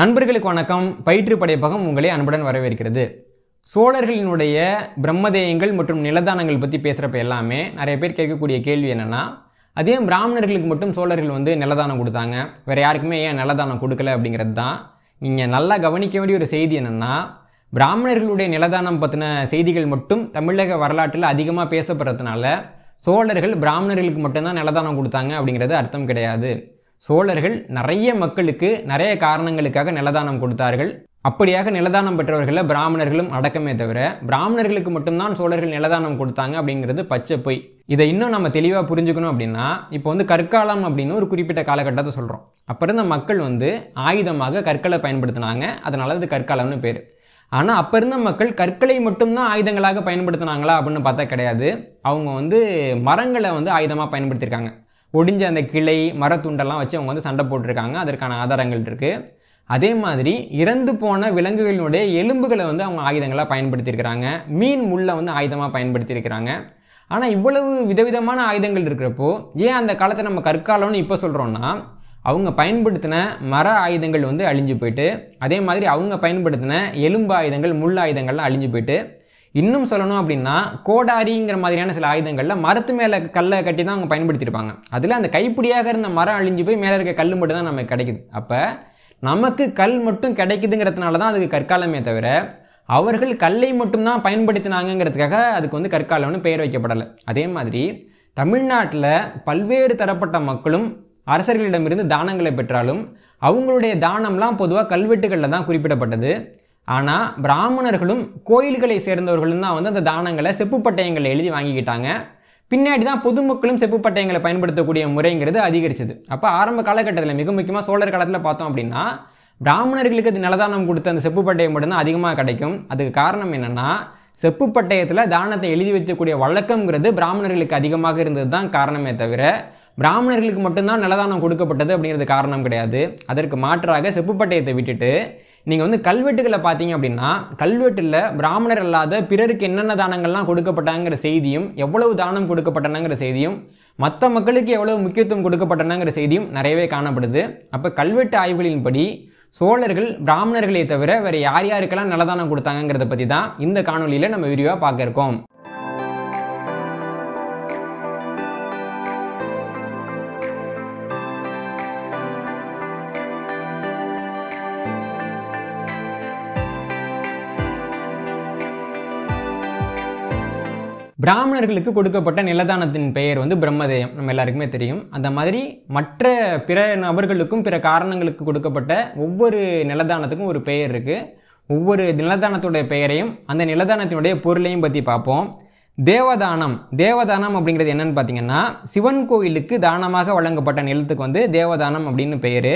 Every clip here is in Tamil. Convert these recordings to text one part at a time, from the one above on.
நண்பர்களுக்கு வணக்கம் பயிற்று படைப்பகம் உங்களை அன்புடன் வரவேற்கிறது சோழர்களினுடைய பிரம்மதேயங்கள் மற்றும் நிலதானங்கள் பற்றி பேசுகிறப்ப எல்லாமே நிறைய பேர் கேட்கக்கூடிய கேள்வி என்னென்னா அதே பிராமணர்களுக்கு மட்டும் சோழர்கள் வந்து நிலதானம் கொடுத்தாங்க வேறு யாருக்குமே ஏன் நிலதானம் கொடுக்கல அப்படிங்கிறது தான் நீங்கள் நல்லா கவனிக்க வேண்டிய ஒரு செய்தி என்னென்னா பிராமணர்களுடைய நிலதானம் பற்றின செய்திகள் மட்டும் தமிழக வரலாற்றில் அதிகமாக பேசப்படுறதுனால சோழர்கள் பிராமணர்களுக்கு மட்டும்தான் நிலதானம் கொடுத்தாங்க அப்படிங்கிறது அர்த்தம் கிடையாது சோழர்கள் நிறைய மக்களுக்கு நிறைய காரணங்களுக்காக நிலதானம் கொடுத்தார்கள் அப்படியாக நிலதானம் பெற்றவர்களில் பிராமணர்களும் அடக்கமே தவிர பிராமணர்களுக்கு மட்டும்தான் சோழர்கள் நிலதானம் கொடுத்தாங்க அப்படிங்கிறது பச்சை பொய் இதை இன்னும் நம்ம தெளிவாக புரிஞ்சுக்கணும் அப்படின்னா இப்போ வந்து கற்காலம் அப்படின்னு ஒரு குறிப்பிட்ட காலகட்டத்தை சொல்கிறோம் அப்போ இருந்த மக்கள் வந்து ஆயுதமாக கற்களை பயன்படுத்தினாங்க அதனால அது கற்காலம்னு பேர் ஆனால் அப்போ இருந்த மக்கள் கற்களை மட்டும்தான் ஆயுதங்களாக பயன்படுத்தினாங்களா அப்படின்னு பார்த்தா கிடையாது அவங்க வந்து மரங்களை வந்து ஆயுதமாக பயன்படுத்தியிருக்காங்க ஒடிஞ்ச அந்த கிளை மரத்துண்டெல்லாம் வச்சு அவங்க வந்து சண்டை போட்டிருக்காங்க அதற்கான ஆதாரங்கள் இருக்குது அதே மாதிரி இறந்து போன விலங்குகளினுடைய எலும்புகளை வந்து அவங்க ஆயுதங்களாக பயன்படுத்தியிருக்கிறாங்க மீன் முள்ளை வந்து ஆயுதமாக பயன்படுத்தியிருக்கிறாங்க ஆனால் இவ்வளவு விதவிதமான ஆயுதங்கள் இருக்கிறப்போ ஏன் அந்த காலத்தை நம்ம கற்காலம்னு இப்போ சொல்கிறோன்னா அவங்க பயன்படுத்தின மர ஆயுதங்கள் வந்து அழிஞ்சு போயிட்டு அதே மாதிரி அவங்க பயன்படுத்தின எலும்பு ஆயுதங்கள் முள் ஆயுதங்கள்லாம் அழிஞ்சு போயிட்டு இன்னும் சொல்லணும் அப்படின்னா கோடாரிங்கிற மாதிரியான சில ஆயுதங்களில் மரத்து மேலே கல்லை கட்டி தான் அவங்க பயன்படுத்தியிருப்பாங்க அதில் அந்த கைப்பிடியாக இருந்த மரம் அழிஞ்சு போய் மேலே இருக்க கல் மட்டும் தான் நமக்கு கிடைக்குது அப்போ நமக்கு கல் மட்டும் கிடைக்குதுங்கிறதுனால தான் அதுக்கு கற்காலமே தவிர அவர்கள் கல்லை மட்டும்தான் பயன்படுத்தினாங்கிறதுக்காக அதுக்கு வந்து கற்காலம்னு பெயர் வைக்கப்படலை அதே மாதிரி தமிழ்நாட்டில் பல்வேறு தரப்பட்ட மக்களும் அரசர்களிடமிருந்து தானங்களை பெற்றாலும் அவங்களுடைய தானம்லாம் பொதுவாக கல்வெட்டுகளில் தான் குறிப்பிடப்பட்டது ஆனால் பிராமணர்களும் கோயில்களை சேர்ந்தவர்களும் தான் வந்து அந்த தானங்களை செப்பு பட்டயங்களை எழுதி வாங்கிக்கிட்டாங்க பின்னாடி தான் பொதுமக்களும் செப்பு பட்டயங்களை பயன்படுத்தக்கூடிய முறைங்கிறது அதிகரிச்சது அப்போ ஆரம்ப காலகட்டத்தில் மிக முக்கியமாக சோழர் காலத்தில் பார்த்தோம் அப்படின்னா பிராமணர்களுக்கு அது நலதானம் கொடுத்த அந்த செப்பு பட்டயம் மட்டும்தான் அதிகமாக கிடைக்கும் அதுக்கு காரணம் என்னென்னா செப்பு பட்டயத்தில் தானத்தை எழுதி வைக்கக்கூடிய வழக்கங்கிறது பிராமணர்களுக்கு அதிகமாக இருந்தது தான் காரணமே தவிர பிராமணர்களுக்கு மட்டும்தான் நலதானம் கொடுக்கப்பட்டது அப்படிங்கிறது காரணம் கிடையாது அதற்கு மாற்றாக செப்புப்பட்டயத்தை விட்டுட்டு நீங்கள் வந்து கல்வெட்டுகளை பார்த்தீங்க அப்படின்னா கல்வெட்டில் பிராமணர் அல்லாத பிறருக்கு என்னென்ன தானங்கள்லாம் கொடுக்கப்பட்டாங்கிற செய்தியும் எவ்வளவு தானம் கொடுக்கப்பட்டனங்கிற செய்தியும் மற்ற மக்களுக்கு எவ்வளவு முக்கியத்துவம் கொடுக்கப்பட்டனங்கிற செய்தியும் நிறையவே காணப்படுது அப்போ கல்வெட்டு ஆய்வுகளின்படி சோழர்கள் பிராமணர்களை தவிர வேறு யார் யாருக்கெல்லாம் நல்லதானம் கொடுத்தாங்கிறத பற்றி தான் இந்த காணொலியில் நம்ம விரிவாக பார்க்க இருக்கோம் பிராமணர்களுக்கு கொடுக்கப்பட்ட நிலதானத்தின் பெயர் வந்து பிரம்மதேயம் நம்ம எல்லாருக்குமே தெரியும் அந்த மாதிரி மற்ற பிற நபர்களுக்கும் பிற காரணங்களுக்கு கொடுக்கப்பட்ட ஒவ்வொரு நிலதானத்துக்கும் ஒரு பெயர் இருக்குது ஒவ்வொரு நிலதானத்துடைய பெயரையும் அந்த நிலதானத்தினுடைய பொருளையும் பற்றி பார்ப்போம் தேவதானம் தேவதானம் அப்படிங்கிறது என்னன்னு பார்த்தீங்கன்னா சிவன் கோயிலுக்கு தானமாக வழங்கப்பட்ட நிலத்துக்கு வந்து தேவதானம் அப்படின்னு பெயர்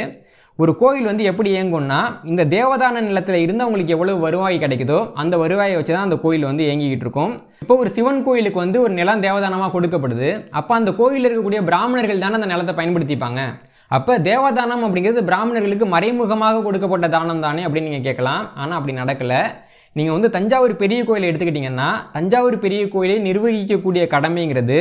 ஒரு கோயில் வந்து எப்படி இயங்கும்னா இந்த தேவதான நிலத்தில் இருந்து அவங்களுக்கு எவ்வளவு வருவாய் கிடைக்குதோ அந்த வருவாயை வச்சு தான் அந்த கோயில் வந்து இயங்கிக்கிட்டு இருக்கும் இப்போ ஒரு சிவன் கோயிலுக்கு வந்து ஒரு நிலம் தேவதானமாக கொடுக்கப்படுது அப்போ அந்த கோயிலில் இருக்கக்கூடிய பிராமணர்கள் தானே அந்த நிலத்தை பயன்படுத்திப்பாங்க அப்போ தேவதானம் அப்படிங்கிறது பிராமணர்களுக்கு மறைமுகமாக கொடுக்கப்பட்ட தானம் தானே அப்படின்னு நீங்கள் கேட்கலாம் ஆனால் அப்படி நடக்கலை நீங்கள் வந்து தஞ்சாவூர் பெரிய கோயிலை எடுத்துக்கிட்டிங்கன்னா தஞ்சாவூர் பெரிய கோயிலை நிர்வகிக்கக்கூடிய கடமைங்கிறது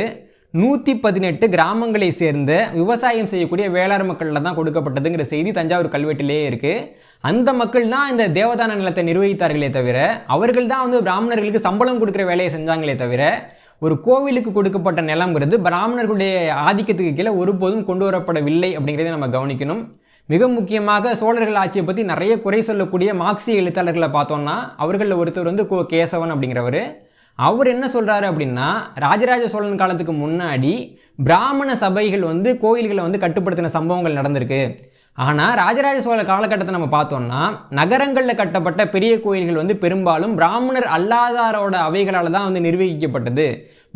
நூற்றி பதினெட்டு கிராமங்களை சேர்ந்து விவசாயம் செய்யக்கூடிய வேளாண் மக்களில் தான் கொடுக்கப்பட்டதுங்கிற செய்தி தஞ்சாவூர் கல்வெட்டிலேயே இருக்குது அந்த மக்கள் தான் இந்த தேவதான நிலத்தை நிர்வகித்தார்களே தவிர அவர்கள் தான் வந்து பிராமணர்களுக்கு சம்பளம் கொடுக்குற வேலையை செஞ்சாங்களே தவிர ஒரு கோவிலுக்கு கொடுக்கப்பட்ட நிலம்ங்கிறது பிராமணர்களுடைய ஆதிக்கத்துக்கு கீழே ஒருபோதும் கொண்டு வரப்படவில்லை அப்படிங்கிறத நம்ம கவனிக்கணும் மிக முக்கியமாக சோழர்கள் ஆட்சியை பற்றி நிறைய குறை சொல்லக்கூடிய மார்க்சிய எழுத்தாளர்களை பார்த்தோம்னா அவர்களில் ஒருத்தர் வந்து கோ கேசவன் அப்படிங்கிறவர் அவர் என்ன சொல்கிறாரு அப்படின்னா ராஜராஜ சோழன் காலத்துக்கு முன்னாடி பிராமண சபைகள் வந்து கோயில்களை வந்து கட்டுப்படுத்தின சம்பவங்கள் நடந்திருக்கு ஆனால் ராஜராஜ சோழ காலகட்டத்தை நம்ம பார்த்தோம்னா நகரங்களில் கட்டப்பட்ட பெரிய கோயில்கள் வந்து பெரும்பாலும் பிராமணர் அல்லாதாரோட அவைகளால் தான் வந்து நிர்வகிக்கப்பட்டது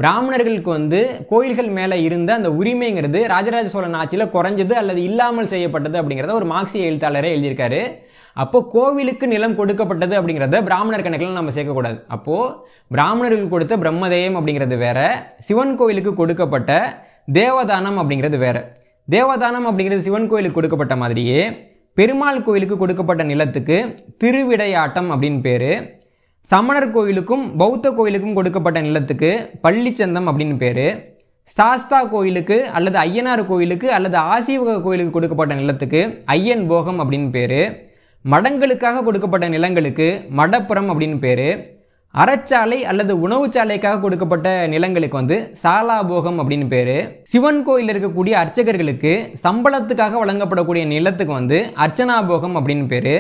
பிராமணர்களுக்கு வந்து கோயில்கள் மேலே இருந்த அந்த உரிமைங்கிறது ராஜராஜ சோழன் ஆட்சியில் குறைஞ்சது அல்லது இல்லாமல் செய்யப்பட்டது அப்படிங்கிறத ஒரு மார்க்சிய எழுத்தாளரே எழுதியிருக்காரு அப்போ கோவிலுக்கு நிலம் கொடுக்கப்பட்டது அப்படிங்கிறத பிராமணர் கணக்கில் நம்ம சேர்க்கக்கூடாது அப்போது பிராமணர்களுக்கு கொடுத்த பிரம்மதேயம் அப்படிங்கிறது வேற சிவன் கோவிலுக்கு கொடுக்கப்பட்ட தேவதானம் அப்படிங்கிறது வேற தேவதானம் அப்படிங்கிறது சிவன் கோயிலுக்கு கொடுக்கப்பட்ட மாதிரியே பெருமாள் கோயிலுக்கு கொடுக்கப்பட்ட நிலத்துக்கு திருவிடையாட்டம் அப்படின்னு பேர் சமணர் கோயிலுக்கும் பௌத்த கோயிலுக்கும் கொடுக்கப்பட்ட நிலத்துக்கு பள்ளிச்சந்தம் அப்படின்னு பேர் சாஸ்தா கோயிலுக்கு அல்லது ஐயனார் கோயிலுக்கு அல்லது ஆசீவக கோயிலுக்கு கொடுக்கப்பட்ட நிலத்துக்கு ஐயன் போகம் அப்படின்னு பேர் மடங்களுக்காக கொடுக்கப்பட்ட நிலங்களுக்கு மடப்புறம் அப்படின்னு பேர் அறச்சாலை அல்லது உணவுச்சாலைக்காக கொடுக்கப்பட்ட நிலங்களுக்கு வந்து சாலாபோகம் அப்படின்னு பேர் சிவன் கோயில் இருக்கக்கூடிய அர்ச்சகர்களுக்கு சம்பளத்துக்காக வழங்கப்படக்கூடிய நிலத்துக்கு வந்து அர்ச்சனாபோகம் அப்படின்னு பேர்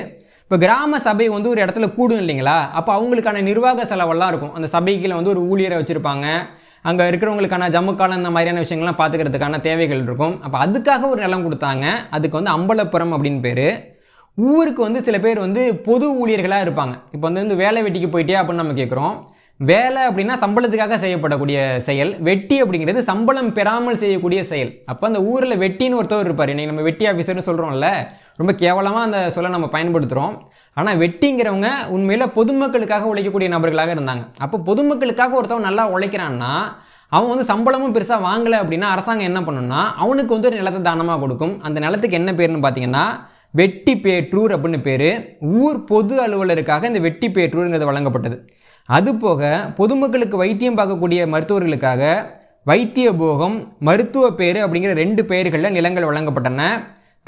இப்போ கிராம சபை வந்து ஒரு இடத்துல கூடும் இல்லைங்களா அப்போ அவங்களுக்கான நிர்வாக செலவெல்லாம் இருக்கும் அந்த சபைக்குள்ள வந்து ஒரு ஊழியரை வச்சுருப்பாங்க அங்கே இருக்கிறவங்களுக்கான காலம் இந்த மாதிரியான விஷயங்கள்லாம் பார்த்துக்கிறதுக்கான தேவைகள் இருக்கும் அப்போ அதுக்காக ஒரு நிலம் கொடுத்தாங்க அதுக்கு வந்து அம்பலப்புறம் அப்படின்னு பேர் ஊருக்கு வந்து சில பேர் வந்து பொது ஊழியர்களாக இருப்பாங்க இப்போ வந்து வந்து வேலை வெட்டிக்கு போயிட்டே அப்படின்னு நம்ம கேட்குறோம் வேலை அப்படின்னா சம்பளத்துக்காக செய்யப்படக்கூடிய செயல் வெட்டி அப்படிங்கிறது சம்பளம் பெறாமல் செய்யக்கூடிய செயல் அப்போ அந்த ஊரில் வெட்டின்னு ஒருத்தவர் இருப்பார் இன்றைக்கி நம்ம வெட்டி ஆஃபீஸர்னு சொல்கிறோம்ல ரொம்ப கேவலமாக அந்த சொல்ல நம்ம பயன்படுத்துகிறோம் ஆனால் வெட்டிங்கிறவங்க உண்மையில் பொதுமக்களுக்காக உழைக்கக்கூடிய நபர்களாக இருந்தாங்க அப்போ பொதுமக்களுக்காக ஒருத்தவங்க நல்லா உழைக்கிறான்னா அவன் வந்து சம்பளமும் பெருசாக வாங்கலை அப்படின்னா அரசாங்கம் என்ன பண்ணுன்னா அவனுக்கு வந்து ஒரு நிலத்தை தானமாக கொடுக்கும் அந்த நிலத்துக்கு என்ன பேர்னு பார்த்தீங்கன்னா வெட்டி பேற்றூர் அப்படின்னு பேர் ஊர் பொது அலுவலருக்காக இந்த வெட்டி பேற்றூருங்கிறது வழங்கப்பட்டது அதுபோக பொதுமக்களுக்கு வைத்தியம் பார்க்கக்கூடிய மருத்துவர்களுக்காக வைத்திய போகம் மருத்துவ பேர் அப்படிங்கிற ரெண்டு பெயர்களில் நிலங்கள் வழங்கப்பட்டன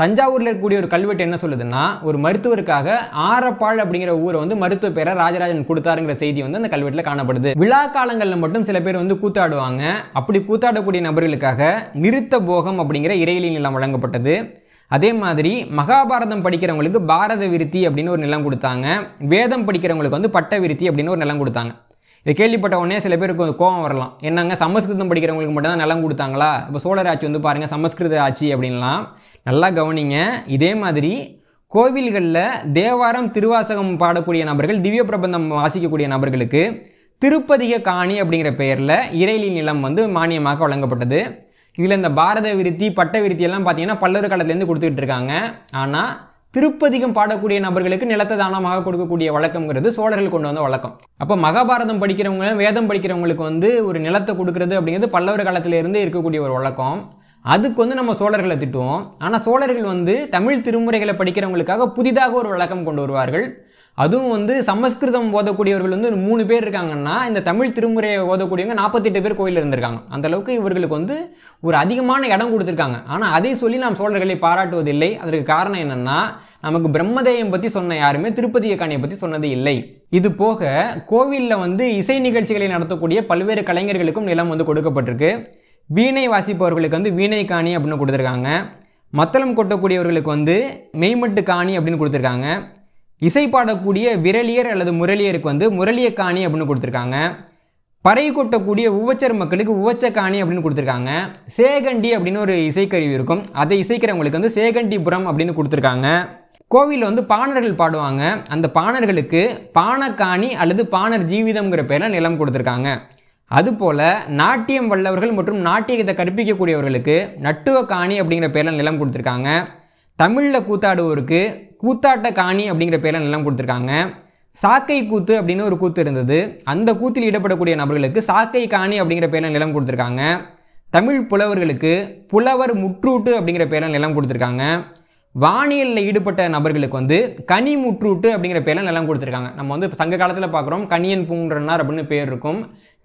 தஞ்சாவூரில் இருக்கக்கூடிய ஒரு கல்வெட்டு என்ன சொல்லுதுன்னா ஒரு மருத்துவருக்காக ஆரப்பாள் அப்படிங்கிற ஊரை வந்து மருத்துவ பேரை ராஜராஜன் கொடுத்தாருங்கிற செய்தி வந்து அந்த கல்வெட்டில் காணப்படுது விழா காலங்களில் மட்டும் சில பேர் வந்து கூத்தாடுவாங்க அப்படி கூத்தாடக்கூடிய நபர்களுக்காக நிறுத்த போகம் அப்படிங்கிற இறையிலி நிலம் வழங்கப்பட்டது அதே மாதிரி மகாபாரதம் படிக்கிறவங்களுக்கு பாரத விருத்தி அப்படின்னு ஒரு நிலம் கொடுத்தாங்க வேதம் படிக்கிறவங்களுக்கு வந்து பட்ட விருத்தி அப்படின்னு ஒரு நிலம் கொடுத்தாங்க இதை கேள்விப்பட்ட உடனே சில பேருக்கு கோவம் வரலாம் என்னங்க சமஸ்கிருதம் படிக்கிறவங்களுக்கு மட்டும்தான் நிலம் கொடுத்தாங்களா இப்போ சோழர் ஆட்சி வந்து பாருங்கள் சமஸ்கிருத ஆட்சி அப்படின்லாம் நல்லா கவனிங்க இதே மாதிரி கோவில்களில் தேவாரம் திருவாசகம் பாடக்கூடிய நபர்கள் திவ்ய பிரபந்தம் வாசிக்கக்கூடிய நபர்களுக்கு திருப்பதிக காணி அப்படிங்கிற பெயரில் இறைலி நிலம் வந்து மானியமாக வழங்கப்பட்டது இதில் இந்த பாரத விருத்தி பட்ட விருத்தி எல்லாம் பார்த்தீங்கன்னா பல்லவர் காலத்துலேருந்து கொடுத்துட்டு இருக்காங்க ஆனால் திருப்பதிகம் பாடக்கூடிய நபர்களுக்கு நிலத்தை தானமாக கொடுக்கக்கூடிய வழக்கம்ங்கிறது சோழர்கள் கொண்டு வந்த வழக்கம் அப்போ மகாபாரதம் படிக்கிறவங்க வேதம் படிக்கிறவங்களுக்கு வந்து ஒரு நிலத்தை கொடுக்கறது அப்படிங்கிறது பல்லவர் காலத்திலேருந்து இருக்கக்கூடிய ஒரு வழக்கம் அதுக்கு வந்து நம்ம சோழர்களை திட்டுவோம் ஆனால் சோழர்கள் வந்து தமிழ் திருமுறைகளை படிக்கிறவங்களுக்காக புதிதாக ஒரு வழக்கம் கொண்டு வருவார்கள் அதுவும் வந்து சமஸ்கிருதம் ஓதக்கூடியவர்கள் வந்து மூணு பேர் இருக்காங்கன்னா இந்த தமிழ் திருமுறையை ஓதக்கூடியவங்க நாற்பத்தெட்டு பேர் கோயிலில் இருந்திருக்காங்க அந்த அளவுக்கு இவர்களுக்கு வந்து ஒரு அதிகமான இடம் கொடுத்துருக்காங்க ஆனால் அதை சொல்லி நாம் சோழர்களை பாராட்டுவதில்லை அதற்கு காரணம் என்னென்னா நமக்கு பிரம்மதேயம் பற்றி சொன்ன யாருமே திருப்பதிய காணியை பற்றி சொன்னது இல்லை இது போக கோவிலில் வந்து இசை நிகழ்ச்சிகளை நடத்தக்கூடிய பல்வேறு கலைஞர்களுக்கும் நிலம் வந்து கொடுக்கப்பட்டிருக்கு வீணை வாசிப்பவர்களுக்கு வந்து வீணை காணி அப்படின்னு கொடுத்துருக்காங்க மத்தளம் கொட்டக்கூடியவர்களுக்கு வந்து மெய்மட்டு காணி அப்படின்னு கொடுத்துருக்காங்க இசை பாடக்கூடிய விரலியர் அல்லது முரளியருக்கு வந்து முரளிய காணி அப்படின்னு கொடுத்துருக்காங்க பறை கொட்டக்கூடிய உவச்சர் மக்களுக்கு உவச்ச காணி அப்படின்னு கொடுத்துருக்காங்க சேகண்டி அப்படின்னு ஒரு இசைக்கருவி இருக்கும் அதை இசைக்கிறவங்களுக்கு வந்து சேகண்டிபுரம் அப்படின்னு கொடுத்துருக்காங்க கோவிலில் வந்து பாணர்கள் பாடுவாங்க அந்த பாணர்களுக்கு பானக்காணி அல்லது பாணர் ஜீவிதம்ங்கிற பேரில் நிலம் கொடுத்துருக்காங்க அதுபோல் நாட்டியம் வல்லவர்கள் மற்றும் நாட்டியத்தை கற்பிக்கக்கூடியவர்களுக்கு நட்டுவ காணி அப்படிங்கிற பேரில் நிலம் கொடுத்துருக்காங்க தமிழில் கூத்தாடுவோருக்கு கூத்தாட்ட காணி அப்படிங்கிற பேரில் நிலம் கொடுத்துருக்காங்க சாக்கை கூத்து அப்படின்னு ஒரு கூத்து இருந்தது அந்த கூத்தில் ஈடுபடக்கூடிய நபர்களுக்கு சாக்கை காணி அப்படிங்கிற பேரில் நிலம் கொடுத்துருக்காங்க தமிழ் புலவர்களுக்கு புலவர் முற்றூட்டு அப்படிங்கிற பேரில் நிலம் கொடுத்துருக்காங்க வானியலில் ஈடுபட்ட நபர்களுக்கு வந்து கனி முற்றூட்டு அப்படிங்கிற பேரில் நிலம் கொடுத்துருக்காங்க நம்ம வந்து சங்க காலத்தில் பார்க்குறோம் கனியன் பூங்குறனார் அப்படின்னு பேர் இருக்கும்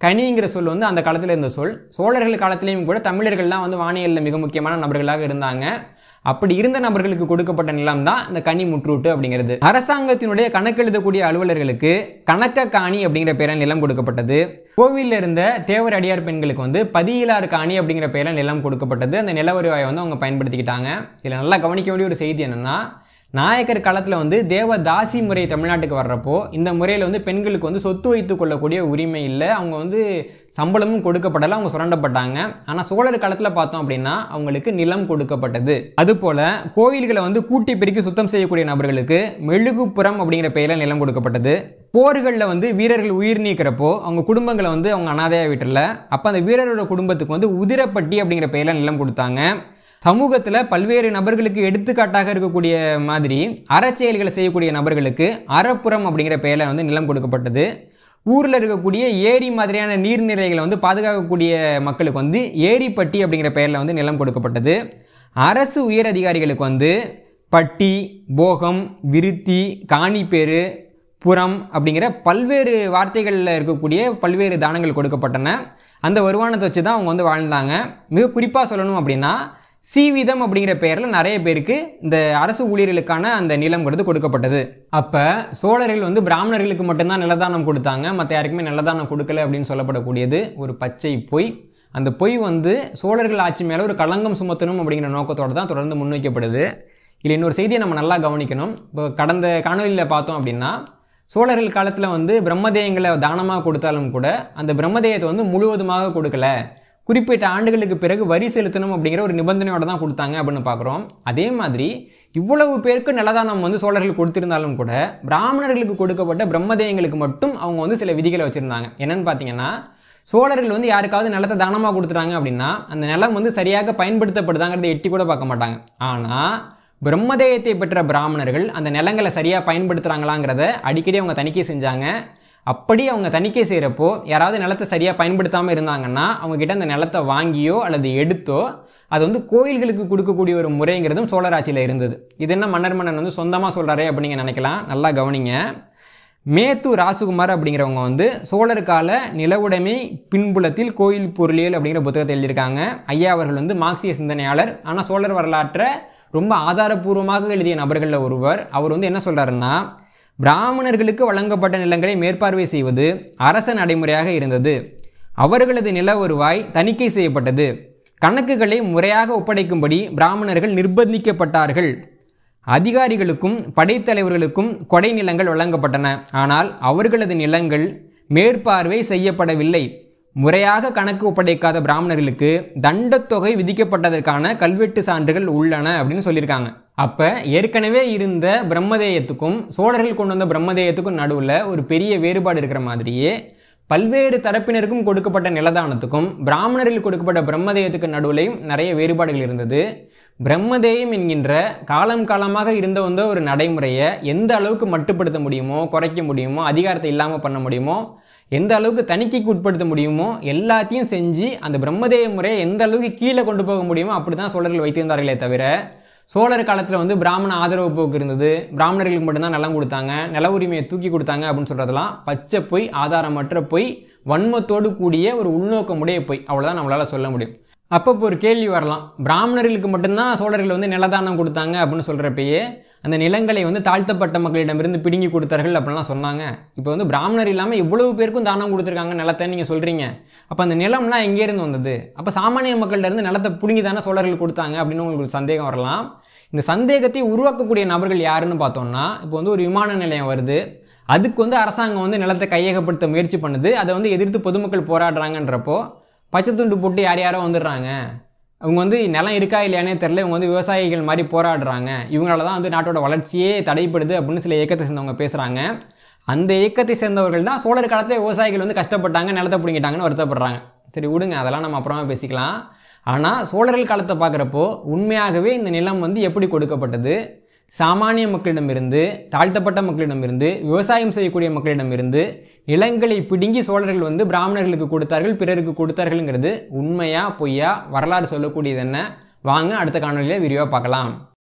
கனிங்கிற சொல் வந்து அந்த காலத்தில் இருந்த சொல் சோழர்கள் காலத்திலையும் கூட தமிழர்கள்லாம் வந்து வானியலில் மிக முக்கியமான நபர்களாக இருந்தாங்க அப்படி இருந்த நபர்களுக்கு கொடுக்கப்பட்ட நிலம் தான் இந்த கனி முற்றூட்டு அப்படிங்கிறது அரசாங்கத்தினுடைய கணக்கு எழுதக்கூடிய அலுவலர்களுக்கு கணக்க காணி அப்படிங்கிற பெயரில் நிலம் கொடுக்கப்பட்டது கோவிலில் இருந்த தேவர் அடியார் பெண்களுக்கு வந்து பதியிலார் காணி அப்படிங்கிற பெயரில் நிலம் கொடுக்கப்பட்டது அந்த நில வருவாயை வந்து அவங்க பயன்படுத்திக்கிட்டாங்க இதில் நல்லா கவனிக்க வேண்டிய ஒரு செய்தி என்னென்னா நாயக்கர் காலத்தில் வந்து தேவதாசி தாசி முறை தமிழ்நாட்டுக்கு வர்றப்போ இந்த முறையில் வந்து பெண்களுக்கு வந்து சொத்து வைத்து கொள்ளக்கூடிய உரிமை இல்லை அவங்க வந்து சம்பளமும் கொடுக்கப்படலை அவங்க சுரண்டப்பட்டாங்க ஆனால் சோழர் காலத்தில் பார்த்தோம் அப்படின்னா அவங்களுக்கு நிலம் கொடுக்கப்பட்டது அதுபோல் கோயில்களை வந்து கூட்டி பெருக்கி சுத்தம் செய்யக்கூடிய நபர்களுக்கு மெழுகுப்புறம் அப்படிங்கிற பெயரில் நிலம் கொடுக்கப்பட்டது போர்களில் வந்து வீரர்கள் உயிர் நீக்கிறப்போ அவங்க குடும்பங்களை வந்து அவங்க அனாதையாக விட்டுல அப்போ அந்த வீரரோட குடும்பத்துக்கு வந்து உதிரப்பட்டி அப்படிங்கிற பெயரில் நிலம் கொடுத்தாங்க சமூகத்தில் பல்வேறு நபர்களுக்கு எடுத்துக்காட்டாக இருக்கக்கூடிய மாதிரி அறச்செயல்களை செய்யக்கூடிய நபர்களுக்கு அறப்புறம் அப்படிங்கிற பெயரில் வந்து நிலம் கொடுக்கப்பட்டது ஊரில் இருக்கக்கூடிய ஏரி மாதிரியான நீர்நிலைகளை வந்து பாதுகாக்கக்கூடிய மக்களுக்கு வந்து ஏரிப்பட்டி அப்படிங்கிற பெயரில் வந்து நிலம் கொடுக்கப்பட்டது அரசு உயர் அதிகாரிகளுக்கு வந்து பட்டி போகம் விருத்தி காணிப்பேறு புறம் அப்படிங்கிற பல்வேறு வார்த்தைகளில் இருக்கக்கூடிய பல்வேறு தானங்கள் கொடுக்கப்பட்டன அந்த வருமானத்தை வச்சு தான் அவங்க வந்து வாழ்ந்தாங்க மிக குறிப்பாக சொல்லணும் அப்படின்னா சீவிதம் அப்படிங்கிற பெயரில் நிறைய பேருக்கு இந்த அரசு ஊழியர்களுக்கான அந்த நிலம்ங்கிறது கொடுக்கப்பட்டது அப்போ சோழர்கள் வந்து பிராமணர்களுக்கு மட்டும்தான் நிலதானம் கொடுத்தாங்க மற்ற யாருக்குமே நிலதானம் கொடுக்கல அப்படின்னு சொல்லப்படக்கூடியது ஒரு பச்சை பொய் அந்த பொய் வந்து சோழர்கள் ஆட்சி மேலே ஒரு களங்கம் சுமத்தணும் அப்படிங்கிற நோக்கத்தோடு தான் தொடர்ந்து முன்வைக்கப்படுது இதில் இன்னொரு செய்தியை நம்ம நல்லா கவனிக்கணும் இப்போ கடந்த காணொலியில் பார்த்தோம் அப்படின்னா சோழர்கள் காலத்தில் வந்து பிரம்மதேயங்களை தானமாக கொடுத்தாலும் கூட அந்த பிரம்மதேயத்தை வந்து முழுவதுமாக கொடுக்கல குறிப்பிட்ட ஆண்டுகளுக்கு பிறகு வரி செலுத்தணும் அப்படிங்கிற ஒரு நிபந்தனையோட தான் கொடுத்தாங்க அப்படின்னு பார்க்குறோம் அதே மாதிரி இவ்வளவு பேருக்கு நிலதானம் வந்து சோழர்கள் கொடுத்திருந்தாலும் கூட பிராமணர்களுக்கு கொடுக்கப்பட்ட பிரம்மதேயங்களுக்கு மட்டும் அவங்க வந்து சில விதிகளை வச்சுருந்தாங்க என்னென்னு பார்த்தீங்கன்னா சோழர்கள் வந்து யாருக்காவது நிலத்தை தானமாக கொடுத்துட்டாங்க அப்படின்னா அந்த நிலம் வந்து சரியாக பயன்படுத்தப்படுதாங்கிறத எட்டி கூட பார்க்க மாட்டாங்க ஆனால் பிரம்மதேயத்தை பெற்ற பிராமணர்கள் அந்த நிலங்களை சரியாக பயன்படுத்துகிறாங்களாங்கிறத அடிக்கடி அவங்க தணிக்கை செஞ்சாங்க அப்படி அவங்க தணிக்கை செய்கிறப்போ யாராவது நிலத்தை சரியாக பயன்படுத்தாமல் இருந்தாங்கன்னா அவங்கக்கிட்ட அந்த நிலத்தை வாங்கியோ அல்லது எடுத்தோ அது வந்து கோயில்களுக்கு கொடுக்கக்கூடிய ஒரு முறைங்கிறதும் சோழராட்சியில் இருந்தது இது என்ன மன்னர் மன்னன் வந்து சொந்தமாக சொல்கிறாரே அப்படிங்கிற நினைக்கலாம் நல்லா கவனிங்க மேத்து ராசுகுமார் அப்படிங்கிறவங்க வந்து சோழர் கால நிலவுடைமை பின்புலத்தில் கோயில் பொருளியல் அப்படிங்கிற புத்தகத்தை எழுதியிருக்காங்க ஐயா அவர்கள் வந்து மார்க்சிய சிந்தனையாளர் ஆனால் சோழர் வரலாற்றை ரொம்ப ஆதாரபூர்வமாக எழுதிய நபர்களில் ஒருவர் அவர் வந்து என்ன சொல்கிறாருன்னா பிராமணர்களுக்கு வழங்கப்பட்ட நிலங்களை மேற்பார்வை செய்வது அரச நடைமுறையாக இருந்தது அவர்களது நில வருவாய் தணிக்கை செய்யப்பட்டது கணக்குகளை முறையாக ஒப்படைக்கும்படி பிராமணர்கள் நிர்பந்திக்கப்பட்டார்கள் அதிகாரிகளுக்கும் படைத்தலைவர்களுக்கும் கொடை நிலங்கள் வழங்கப்பட்டன ஆனால் அவர்களது நிலங்கள் மேற்பார்வை செய்யப்படவில்லை முறையாக கணக்கு ஒப்படைக்காத பிராமணர்களுக்கு தண்டத்தொகை விதிக்கப்பட்டதற்கான கல்வெட்டு சான்றுகள் உள்ளன அப்படின்னு சொல்லியிருக்காங்க அப்போ ஏற்கனவே இருந்த பிரம்மதேயத்துக்கும் சோழர்கள் கொண்டு வந்த பிரம்மதேயத்துக்கும் நடுவில் ஒரு பெரிய வேறுபாடு இருக்கிற மாதிரியே பல்வேறு தரப்பினருக்கும் கொடுக்கப்பட்ட நிலதானத்துக்கும் பிராமணரில் கொடுக்கப்பட்ட பிரம்மதேயத்துக்கு நடுவுலையும் நிறைய வேறுபாடுகள் இருந்தது பிரம்மதேயம் என்கின்ற காலம் காலமாக இருந்த வந்த ஒரு நடைமுறையை எந்த அளவுக்கு மட்டுப்படுத்த முடியுமோ குறைக்க முடியுமோ அதிகாரத்தை இல்லாமல் பண்ண முடியுமோ எந்த அளவுக்கு தணிக்கைக்கு உட்படுத்த முடியுமோ எல்லாத்தையும் செஞ்சு அந்த பிரம்மதேய முறையை எந்த அளவுக்கு கீழே கொண்டு போக முடியுமோ அப்படி தான் சோழர்கள் வைத்திருந்தார்களே தவிர சோழர் காலத்தில் வந்து பிராமண ஆதரவு போக்கு இருந்தது பிராமணர்களுக்கு மட்டும்தான் நிலம் கொடுத்தாங்க நில உரிமையை தூக்கி கொடுத்தாங்க அப்படின்னு சொல்கிறதெல்லாம் பச்சை பொய் ஆதாரமற்ற பொய் வன்மத்தோடு கூடிய ஒரு உள்நோக்கமுடைய பொய் அவ்வளோதான் நம்மளால் சொல்ல முடியும் அப்பப்போ ஒரு கேள்வி வரலாம் பிராமணர்களுக்கு மட்டும்தான் சோழர்கள் வந்து நிலதானம் கொடுத்தாங்க அப்படின்னு சொல்கிறப்பயே அந்த நிலங்களை வந்து தாழ்த்தப்பட்ட மக்களிடமிருந்து பிடுங்கி கொடுத்தார்கள் அப்படின்லாம் சொன்னாங்க இப்போ வந்து பிராமணர் இல்லாமல் இவ்வளவு பேருக்கும் தானம் கொடுத்துருக்காங்க நிலத்தை நீங்கள் சொல்கிறீங்க அப்போ அந்த நிலம்லாம் எங்கேருந்து வந்தது அப்போ சாமானிய மக்கள்கிட்ட நிலத்தை பிடுங்கி தானே சோழர்கள் கொடுத்தாங்க அப்படின்னு உங்களுக்கு சந்தேகம் வரலாம் இந்த சந்தேகத்தை உருவாக்கக்கூடிய நபர்கள் யாருன்னு பார்த்தோம்னா இப்போ வந்து ஒரு விமான நிலையம் வருது அதுக்கு வந்து அரசாங்கம் வந்து நிலத்தை கையகப்படுத்த முயற்சி பண்ணுது அதை வந்து எதிர்த்து பொதுமக்கள் போராடுறாங்கன்றப்போ பச்சை துண்டு போட்டு யார் யாரோ வந்துடுறாங்க அவங்க வந்து நிலம் இருக்கா இல்லையானே தெரில இவங்க வந்து விவசாயிகள் மாதிரி போராடுறாங்க இவங்களால தான் வந்து நாட்டோட வளர்ச்சியே தடைப்படுது அப்படின்னு சில இயக்கத்தை சேர்ந்தவங்க பேசுகிறாங்க அந்த இயக்கத்தை சேர்ந்தவர்கள் தான் சோழர் காலத்தில் விவசாயிகள் வந்து கஷ்டப்பட்டாங்க நிலத்தை பிடிங்கிட்டாங்கன்னு வருத்தப்படுறாங்க சரி விடுங்க அதெல்லாம் நம்ம அப்புறமா பேசிக்கலாம் ஆனால் சோழர்கள் காலத்தை பார்க்குறப்போ உண்மையாகவே இந்த நிலம் வந்து எப்படி கொடுக்கப்பட்டது சாமானிய மக்களிடமிருந்து தாழ்த்தப்பட்ட மக்களிடமிருந்து விவசாயம் செய்யக்கூடிய மக்களிடமிருந்து நிலங்களை பிடுங்கி சோழர்கள் வந்து பிராமணர்களுக்கு கொடுத்தார்கள் பிறருக்கு கொடுத்தார்கள்ங்கிறது உண்மையா பொய்யா வரலாறு சொல்லக்கூடியது என்ன வாங்க அடுத்த காணொலியில் விரிவாக பார்க்கலாம்